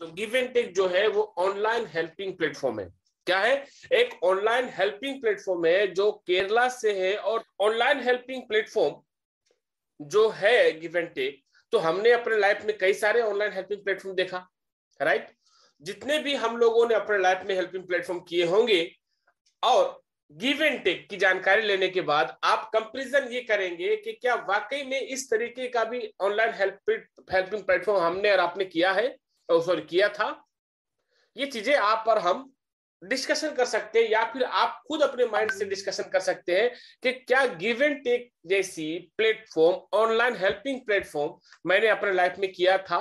तो give and take जो है वो ऑनलाइन हेल्पिंग प्लेटफॉर्म है क्या है एक ऑनलाइन हेल्पिंग प्लेटफॉर्म है जो केरला से है और ऑनलाइन हेल्पिंग प्लेटफॉर्म जो है गिव एंड टेक तो हमने अपने लाइफ में कई सारे ऑनलाइन हेल्पिंग प्लेटफॉर्म देखा राइट जितने भी हम लोगों ने अपने लाइफ में हेल्पिंग प्लेटफॉर्म किए होंगे और गिव एंड टेक की जानकारी लेने के बाद आप कंपेरिजन ये करेंगे कि क्या वाकई में इस तरीके का भी ऑनलाइन हेल्पिंग प्लेटफॉर्म हमने और आपने किया है सॉरी किया था ये चीजें आप पर हम डिस्कशन कर सकते हैं या फिर आप खुद अपने माइंड से डिस्कशन कर सकते हैं कि क्या गिव एंड टेक जैसी प्लेटफॉर्म ऑनलाइन हेल्पिंग प्लेटफॉर्म मैंने अपने लाइफ में किया था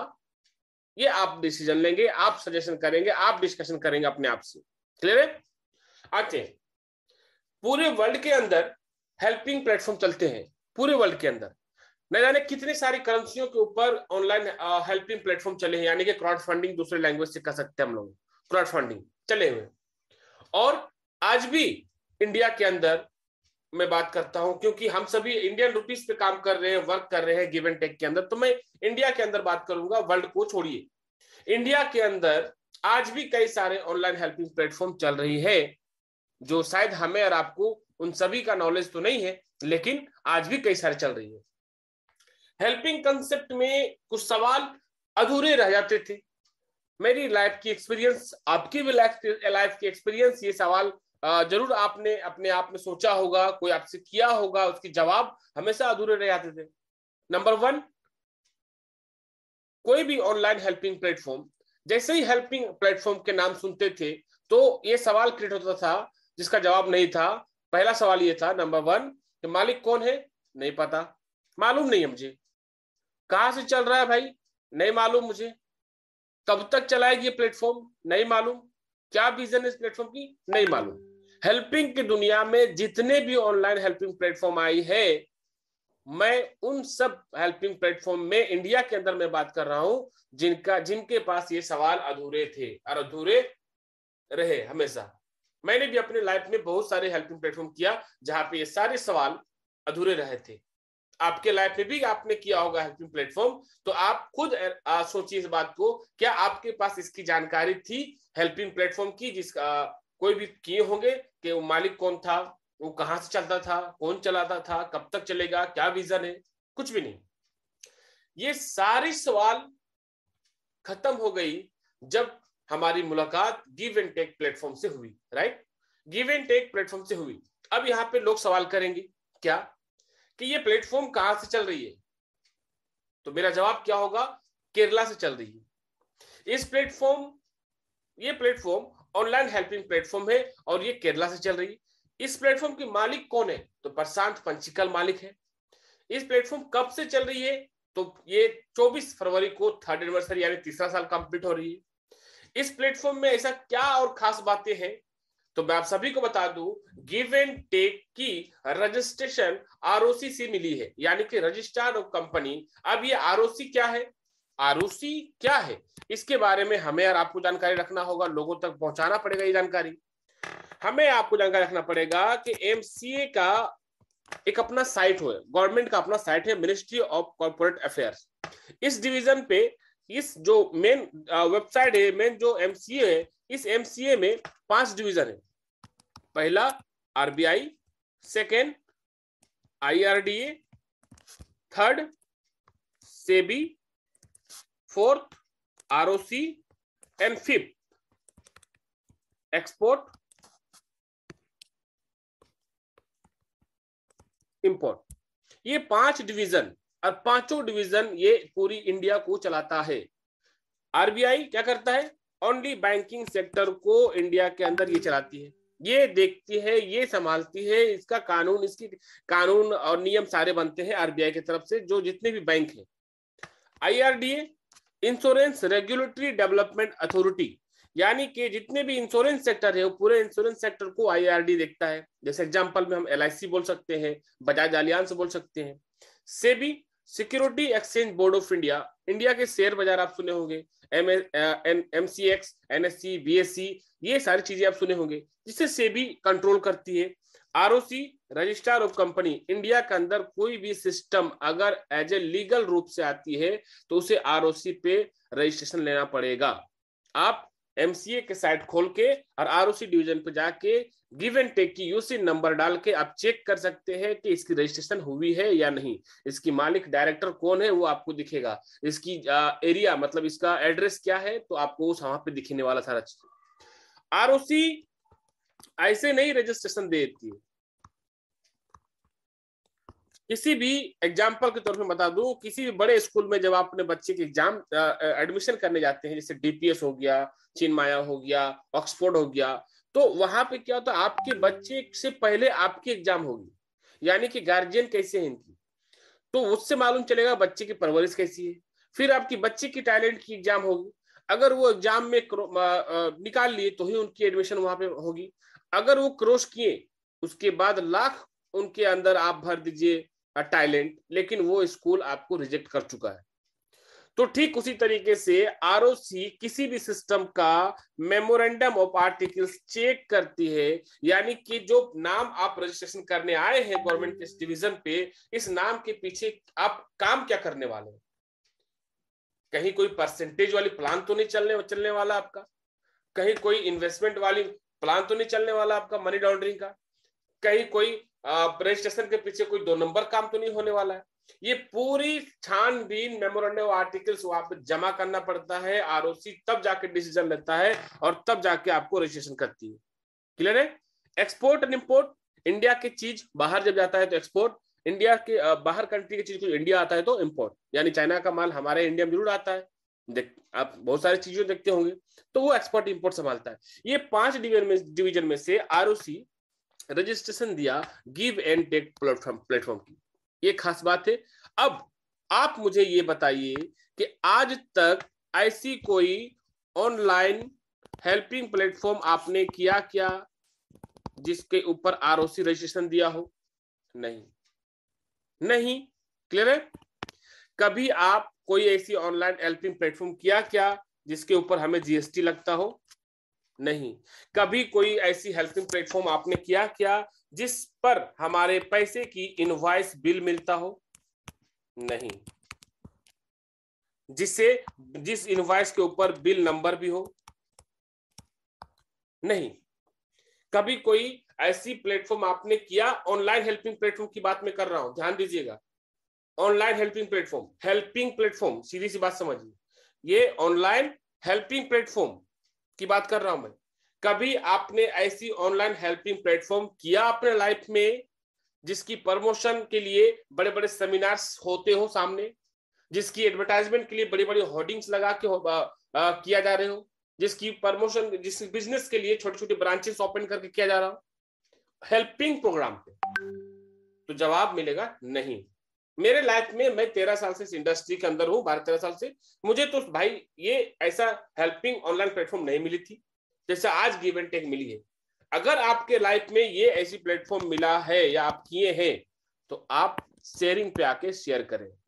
ये आप डिसीजन लेंगे आप सजेशन करेंगे आप डिस्कशन करेंगे अपने आप से क्लियर है आते पूरे वर्ल्ड के अंदर हेल्पिंग प्लेटफॉर्म चलते हैं पूरे वर्ल्ड के अंदर न जाने कितने सारी करेंसियों के ऊपर ऑनलाइन हेल्पिंग प्लेटफॉर्म चले हैं यानी कि क्राउड फंडिंग दूसरे लैंग्वेज से कर सकते हैं हम लोग क्राउड फंडिंग चले हुए और आज भी इंडिया के अंदर मैं बात करता हूं क्योंकि हम सभी इंडियन रुपीज पे काम कर रहे हैं वर्क कर रहे हैं गिव एंड टेक के अंदर तो मैं इंडिया के अंदर बात करूंगा वर्ल्ड को छोड़िए इंडिया के अंदर आज भी कई सारे ऑनलाइन हेल्पिंग प्लेटफॉर्म चल रही है जो शायद हमें और आपको उन सभी का नॉलेज तो नहीं है लेकिन आज भी कई सारे चल रही है हेल्पिंग कंसेप्ट में कुछ सवाल अधूरे रह जाते थे मेरी लाइफ की एक्सपीरियंस आपकी भी लाइफ की एक्सपीरियंस ये सवाल जरूर आपने अपने आप में सोचा होगा कोई आपसे किया होगा उसके जवाब हमेशा अधूरे रह जाते थे नंबर वन कोई भी ऑनलाइन हेल्पिंग प्लेटफॉर्म जैसे ही हेल्पिंग प्लेटफॉर्म के नाम सुनते थे तो ये सवाल क्रिएट होता था जिसका जवाब नहीं था पहला सवाल ये था नंबर वन कि मालिक कौन है नहीं पता मालूम नहीं है मुझे कहा से चल रहा है भाई नहीं मालूम मुझे कब तक चलाएगी ये प्लेटफॉर्म नहीं मालूम क्या विजन है इस प्लेटफॉर्म की नहीं मालूम हेल्पिंग की दुनिया में जितने भी ऑनलाइन हेल्पिंग प्लेटफॉर्म आई है मैं उन सब हेल्पिंग प्लेटफॉर्म में इंडिया के अंदर मैं बात कर रहा हूं जिनका जिनके पास ये सवाल अधूरे थे और अधूरे रहे हमेशा मैंने भी अपने लाइफ में बहुत सारे हेल्पिंग प्लेटफॉर्म किया जहां पे ये सारे सवाल अधूरे रहे थे आपके लाइफ में भी आपने किया होगा हेल्पिंग प्लेटफॉर्म तो आप खुद सोचिए इस बात को क्या आपके पास इसकी जानकारी थी हेल्पिंग प्लेटफॉर्म की जिसका कोई भी किए होंगे कि वो मालिक कौन था वो कहां से चलता था कौन चलाता था कब तक चलेगा क्या विजन है कुछ भी नहीं ये सारे सवाल खत्म हो गई जब हमारी मुलाकात गिव एंड टेक प्लेटफॉर्म से हुई right give and take platform से हुई अब यहाँ पे लोग सवाल करेंगे क्या कि ये प्लेटफॉर्म कहां से चल रही है तो मेरा जवाब क्या होगा केरला से चल रही है इस प्लेटफॉर्म ये प्लेटफॉर्म ऑनलाइन हेल्पिंग प्लेटफॉर्म है और ये केरला से चल रही है इस प्लेटफॉर्म की मालिक कौन है तो प्रशांत पंचिकल मालिक है इस प्लेटफॉर्म कब से चल रही है तो ये 24 फरवरी को थर्ड एनिवर्सरी यानी तीसरा साल कंप्लीट हो रही है इस प्लेटफॉर्म में ऐसा क्या और खास बातें हैं तो मैं आप सभी को बता दू गिव एंड टेक की रजिस्ट्रेशन आरओसी से मिली है यानी कि रजिस्ट्रार ऑफ कंपनी अब ये आरओसी क्या है आरओसी क्या है इसके बारे में हमें और आपको जानकारी रखना होगा लोगों तक पहुंचाना पड़ेगा ये जानकारी हमें आपको जानकारी रखना पड़ेगा कि एम का एक अपना साइट हो गवर्नमेंट का अपना साइट है मिनिस्ट्री ऑफ कॉर्पोरेट अफेयर्स इस डिवीजन पे इस जो मेन वेबसाइट है मेन जो एमसीए है इस एमसीए में पांच डिवीजन है पहला RBI second IRDA third SEBI fourth ROC and fifth export import ये पांच डिवीजन और पांचों डिवीजन ये पूरी इंडिया को चलाता है आरबीआई क्या करता है ओनली बैंकिंग सेक्टर को इंडिया के अंदर ये चलाती है ये देखती है ये संभालती है इसका कानून इसकी कानून और नियम सारे बनते हैं आरबीआई की तरफ से जो जितने भी बैंक है IRDA insurance regulatory development authority यानी कि जितने भी इंश्योरेंस सेक्टर है वो पूरे इंश्योरेंस सेक्टर को आईआरडी देखता है जैसे एग्जांपल में हम एलआईसी बोल सकते हैं बजाज आलियांस बोल सकते हैं SEBI security exchange board of India India के शेयर बाजार आप सुने होंगे MCX M C N S C B S C ये सारी चीजें आप सुने होंगे जिससे से भी कंट्रोल करती है ROC registrar of company India के अंदर कोई भी सिस्टम अगर एज ए लीगल रूप से आती है तो उसे आरओसी पे रजिस्ट्रेशन लेना पड़ेगा आप एमसीए के साइट खोल के और आरओसी डिवीजन पे जाके गिव एंड टेक की यूसी नंबर डाल के आप चेक कर सकते हैं कि इसकी रजिस्ट्रेशन हुई है या नहीं इसकी मालिक डायरेक्टर कौन है वो आपको दिखेगा इसकी आ, एरिया मतलब इसका एड्रेस क्या है तो आपको उस वहां पे दिखने वाला सारा चीज आर ऐसे नहीं रजिस्ट्रेशन दे देती है किसी भी एग्जाम्पल के तौर पे बता दू किसी भी बड़े स्कूल में जब आप अपने बच्चे के एग्जाम एडमिशन करने जाते हैं जैसे डीपीएस हो गया चिन्माया हो गया ऑक्सफोर्ड हो गया तो वहां पे क्या होता है आपके बच्चे से पहले आपकी एग्जाम होगी यानी कि गार्जियन कैसे है इनकी तो उससे मालूम चलेगा बच्चे की परवरिश कैसी है फिर आपकी बच्चे की टैलेंट की एग्जाम होगी अगर वो एग्जाम में निकाल लिए तो ही उनकी एडमिशन वहां पे होगी अगर वो क्रॉस किए उसके बाद लाख उनके अंदर आप भर दीजिए टैलेंट लेकिन वो स्कूल आपको रिजेक्ट कर चुका है तो ठीक उसी तरीके से आर किसी भी सिस्टम का मेमोरेंडम ऑफ आर्टिकल्स चेक करती है यानी कि जो नाम आप रजिस्ट्रेशन करने आए हैं गवर्नमेंट के डिवीजन पे इस नाम के पीछे आप काम क्या करने वाले हैं कहीं कोई परसेंटेज वाली प्लान तो नहीं चलने चलने वाला आपका कहीं कोई इन्वेस्टमेंट वाली प्लान तो नहीं चलने वाला आपका मनी लॉन्ड्रिंग का कहीं कोई रजिस्ट्रेशन के पीछे कोई दो नंबर काम तो नहीं होने वाला है ये पूरी छानबीन मेमोरेंडम आर्टिकल्स वहां पर जमा करना पड़ता है आरओसी तब जाके डिसीजन लेता है और तब जाके आपको रजिस्ट्रेशन करती है क्लियर है एक्सपोर्ट एंड इम्पोर्ट इंडिया की चीज बाहर जब जाता है तो एक्सपोर्ट इंडिया के बाहर कंट्री की चीज को इंडिया आता है तो इम्पोर्ट यानी चाइना का माल हमारे इंडिया में जरूर आता है देख आप बहुत सारी चीजें देखते होंगे तो वो एक्सपोर्ट इम्पोर्ट संभालता है ये पांच डिवीजन में डिवीजन में से आरओसी रजिस्ट्रेशन दिया give and take platform platform की ये खास बात है अब आप मुझे ये बताइए कि आज तक ऐसी कोई ऑनलाइन हेल्पिंग प्लेटफॉर्म आपने किया क्या जिसके ऊपर सी रजिस्ट्रेशन दिया हो नहीं नहीं क्लियर है कभी आप कोई ऐसी ऑनलाइन हेल्पिंग प्लेटफॉर्म किया क्या जिसके ऊपर हमें जीएसटी लगता हो नहीं कभी कोई ऐसी हेल्पिंग प्लेटफॉर्म आपने किया क्या जिस पर हमारे पैसे की इनवाइस बिल मिलता हो नहीं जिससे जिस इनवॉइस के ऊपर बिल नंबर भी हो नहीं कभी कोई ऐसी प्लेटफॉर्म आपने किया ऑनलाइन हेल्पिंग प्लेटफॉर्म की बात में कर रहा हूं ध्यान दीजिएगा online helping platform helping platform सीधी सी बात समझिए ये ऑनलाइन हेल्पिंग प्लेटफॉर्म की बात कर रहा हूं मैं कभी आपने ऐसी ऑनलाइन हेल्पिंग प्लेटफॉर्म किया अपने लाइफ में जिसकी प्रमोशन के लिए बड़े बड़े सेमिनार्स होते हो सामने जिसकी एडवर्टाइजमेंट के लिए बड़ी बड़ी होर्डिंग्स लगा के हो, आ, आ, किया जा रहे हो जिसकी प्रमोशन जिस बिजनेस के लिए छोटे छोटे ब्रांचेस ओपन करके किया जा रहा हो हेल्पिंग प्रोग्राम पे तो जवाब मिलेगा नहीं मेरे लाइफ में मैं तेरह साल से इस इंडस्ट्री के अंदर हूँ बारह तेरह साल से मुझे तो भाई ये ऐसा हेल्पिंग ऑनलाइन प्लेटफॉर्म नहीं मिली थी जैसे आज गिव एंड टेक मिली है अगर आपके लाइफ में ये ऐसी प्लेटफॉर्म मिला है या आप किए हैं तो आप शेयरिंग पे आके शेयर करें